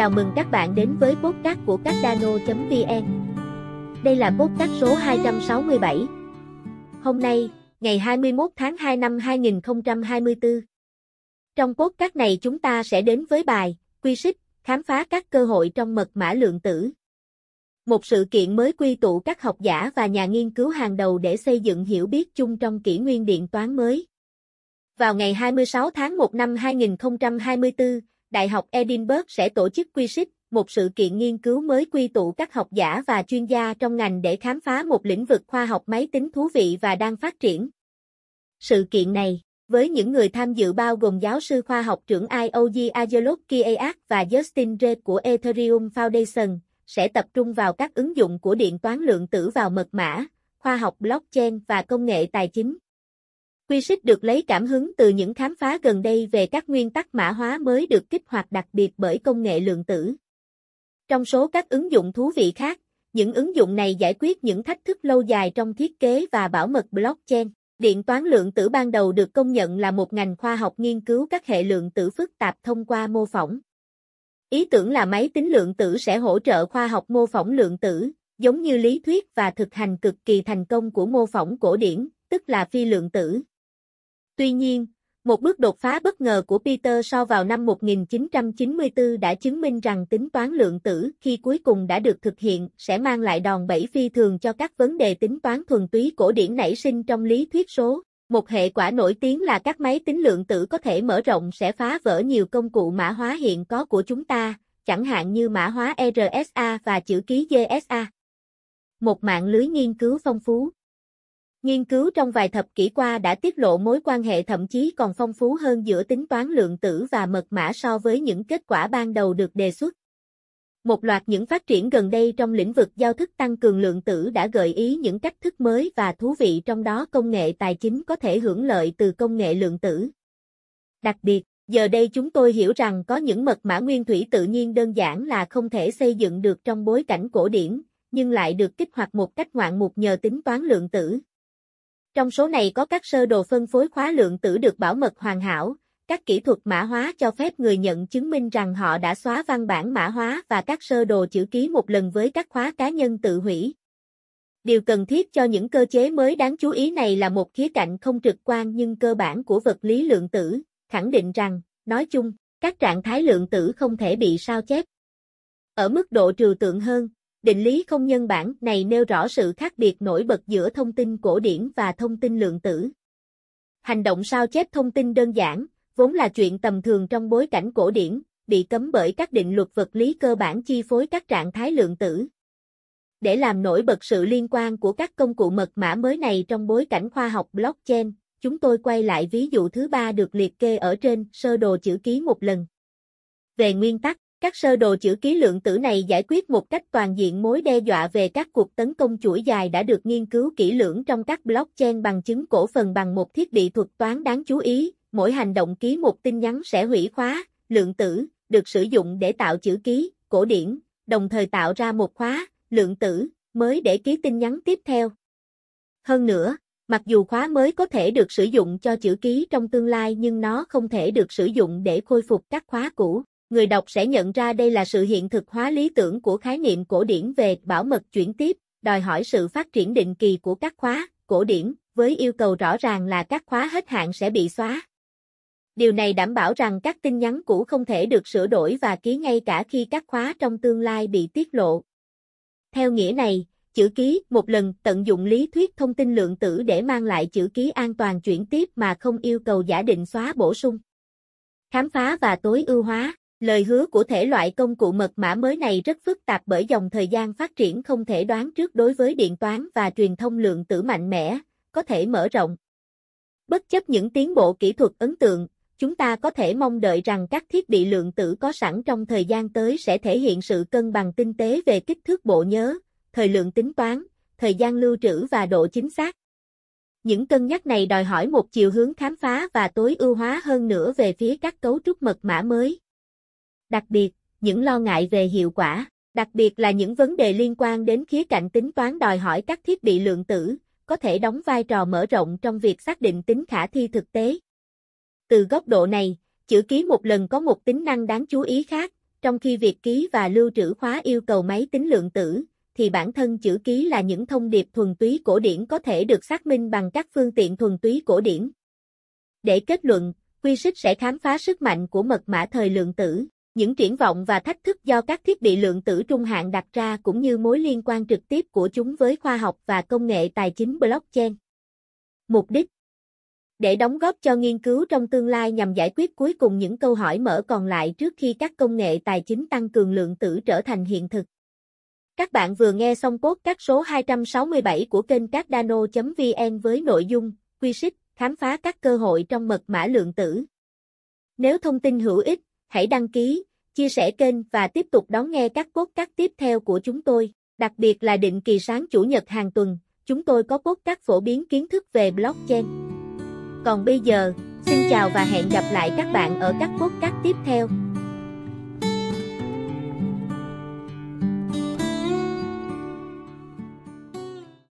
Chào mừng các bạn đến với podcast của Cardano.vn Đây là podcast số 267 Hôm nay, ngày 21 tháng 2 năm 2024 Trong podcast này chúng ta sẽ đến với bài Quy xích, khám phá các cơ hội trong mật mã lượng tử Một sự kiện mới quy tụ các học giả và nhà nghiên cứu hàng đầu để xây dựng hiểu biết chung trong kỷ nguyên điện toán mới vào ngày 26 tháng 1 năm 2024, Đại học Edinburgh sẽ tổ chức Quisit, một sự kiện nghiên cứu mới quy tụ các học giả và chuyên gia trong ngành để khám phá một lĩnh vực khoa học máy tính thú vị và đang phát triển. Sự kiện này, với những người tham dự bao gồm giáo sư khoa học trưởng IOG Azelot Kiaak và Justin Reed của Ethereum Foundation, sẽ tập trung vào các ứng dụng của điện toán lượng tử vào mật mã, khoa học blockchain và công nghệ tài chính. Quy Sích được lấy cảm hứng từ những khám phá gần đây về các nguyên tắc mã hóa mới được kích hoạt đặc biệt bởi công nghệ lượng tử. Trong số các ứng dụng thú vị khác, những ứng dụng này giải quyết những thách thức lâu dài trong thiết kế và bảo mật blockchain. Điện toán lượng tử ban đầu được công nhận là một ngành khoa học nghiên cứu các hệ lượng tử phức tạp thông qua mô phỏng. Ý tưởng là máy tính lượng tử sẽ hỗ trợ khoa học mô phỏng lượng tử, giống như lý thuyết và thực hành cực kỳ thành công của mô phỏng cổ điển, tức là phi lượng tử. Tuy nhiên, một bước đột phá bất ngờ của Peter so vào năm 1994 đã chứng minh rằng tính toán lượng tử khi cuối cùng đã được thực hiện sẽ mang lại đòn bẩy phi thường cho các vấn đề tính toán thuần túy cổ điển nảy sinh trong lý thuyết số. Một hệ quả nổi tiếng là các máy tính lượng tử có thể mở rộng sẽ phá vỡ nhiều công cụ mã hóa hiện có của chúng ta, chẳng hạn như mã hóa RSA và chữ ký JSA. Một mạng lưới nghiên cứu phong phú Nghiên cứu trong vài thập kỷ qua đã tiết lộ mối quan hệ thậm chí còn phong phú hơn giữa tính toán lượng tử và mật mã so với những kết quả ban đầu được đề xuất. Một loạt những phát triển gần đây trong lĩnh vực giao thức tăng cường lượng tử đã gợi ý những cách thức mới và thú vị trong đó công nghệ tài chính có thể hưởng lợi từ công nghệ lượng tử. Đặc biệt, giờ đây chúng tôi hiểu rằng có những mật mã nguyên thủy tự nhiên đơn giản là không thể xây dựng được trong bối cảnh cổ điển, nhưng lại được kích hoạt một cách ngoạn mục nhờ tính toán lượng tử. Trong số này có các sơ đồ phân phối khóa lượng tử được bảo mật hoàn hảo, các kỹ thuật mã hóa cho phép người nhận chứng minh rằng họ đã xóa văn bản mã hóa và các sơ đồ chữ ký một lần với các khóa cá nhân tự hủy. Điều cần thiết cho những cơ chế mới đáng chú ý này là một khía cạnh không trực quan nhưng cơ bản của vật lý lượng tử, khẳng định rằng, nói chung, các trạng thái lượng tử không thể bị sao chép. Ở mức độ trừu tượng hơn, Định lý không nhân bản này nêu rõ sự khác biệt nổi bật giữa thông tin cổ điển và thông tin lượng tử. Hành động sao chép thông tin đơn giản, vốn là chuyện tầm thường trong bối cảnh cổ điển, bị cấm bởi các định luật vật lý cơ bản chi phối các trạng thái lượng tử. Để làm nổi bật sự liên quan của các công cụ mật mã mới này trong bối cảnh khoa học blockchain, chúng tôi quay lại ví dụ thứ ba được liệt kê ở trên sơ đồ chữ ký một lần. Về nguyên tắc, các sơ đồ chữ ký lượng tử này giải quyết một cách toàn diện mối đe dọa về các cuộc tấn công chuỗi dài đã được nghiên cứu kỹ lưỡng trong các blockchain bằng chứng cổ phần bằng một thiết bị thuật toán đáng chú ý. Mỗi hành động ký một tin nhắn sẽ hủy khóa, lượng tử, được sử dụng để tạo chữ ký, cổ điển, đồng thời tạo ra một khóa, lượng tử, mới để ký tin nhắn tiếp theo. Hơn nữa, mặc dù khóa mới có thể được sử dụng cho chữ ký trong tương lai nhưng nó không thể được sử dụng để khôi phục các khóa cũ người đọc sẽ nhận ra đây là sự hiện thực hóa lý tưởng của khái niệm cổ điển về bảo mật chuyển tiếp, đòi hỏi sự phát triển định kỳ của các khóa, cổ điển, với yêu cầu rõ ràng là các khóa hết hạn sẽ bị xóa. Điều này đảm bảo rằng các tin nhắn cũ không thể được sửa đổi và ký ngay cả khi các khóa trong tương lai bị tiết lộ. Theo nghĩa này, chữ ký một lần tận dụng lý thuyết thông tin lượng tử để mang lại chữ ký an toàn chuyển tiếp mà không yêu cầu giả định xóa bổ sung. Khám phá và tối ưu hóa Lời hứa của thể loại công cụ mật mã mới này rất phức tạp bởi dòng thời gian phát triển không thể đoán trước đối với điện toán và truyền thông lượng tử mạnh mẽ, có thể mở rộng. Bất chấp những tiến bộ kỹ thuật ấn tượng, chúng ta có thể mong đợi rằng các thiết bị lượng tử có sẵn trong thời gian tới sẽ thể hiện sự cân bằng tinh tế về kích thước bộ nhớ, thời lượng tính toán, thời gian lưu trữ và độ chính xác. Những cân nhắc này đòi hỏi một chiều hướng khám phá và tối ưu hóa hơn nữa về phía các cấu trúc mật mã mới đặc biệt, những lo ngại về hiệu quả, đặc biệt là những vấn đề liên quan đến khía cạnh tính toán đòi hỏi các thiết bị lượng tử, có thể đóng vai trò mở rộng trong việc xác định tính khả thi thực tế. Từ góc độ này, chữ ký một lần có một tính năng đáng chú ý khác, trong khi việc ký và lưu trữ khóa yêu cầu máy tính lượng tử, thì bản thân chữ ký là những thông điệp thuần túy cổ điển có thể được xác minh bằng các phương tiện thuần túy cổ điển. Để kết luận, Quy Sức sẽ khám phá sức mạnh của mật mã thời lượng tử. Những triển vọng và thách thức do các thiết bị lượng tử trung hạn đặt ra cũng như mối liên quan trực tiếp của chúng với khoa học và công nghệ tài chính blockchain. Mục đích Để đóng góp cho nghiên cứu trong tương lai nhằm giải quyết cuối cùng những câu hỏi mở còn lại trước khi các công nghệ tài chính tăng cường lượng tử trở thành hiện thực. Các bạn vừa nghe xong cốt các số 267 của kênh các vn với nội dung Quy xích, khám phá các cơ hội trong mật mã lượng tử. Nếu thông tin hữu ích, hãy đăng ký, chia sẻ kênh và tiếp tục đón nghe các cốt cắt tiếp theo của chúng tôi, đặc biệt là định kỳ sáng chủ nhật hàng tuần, chúng tôi có cốt cắt phổ biến kiến thức về blockchain. Còn bây giờ, xin chào và hẹn gặp lại các bạn ở các cốt cắt tiếp theo.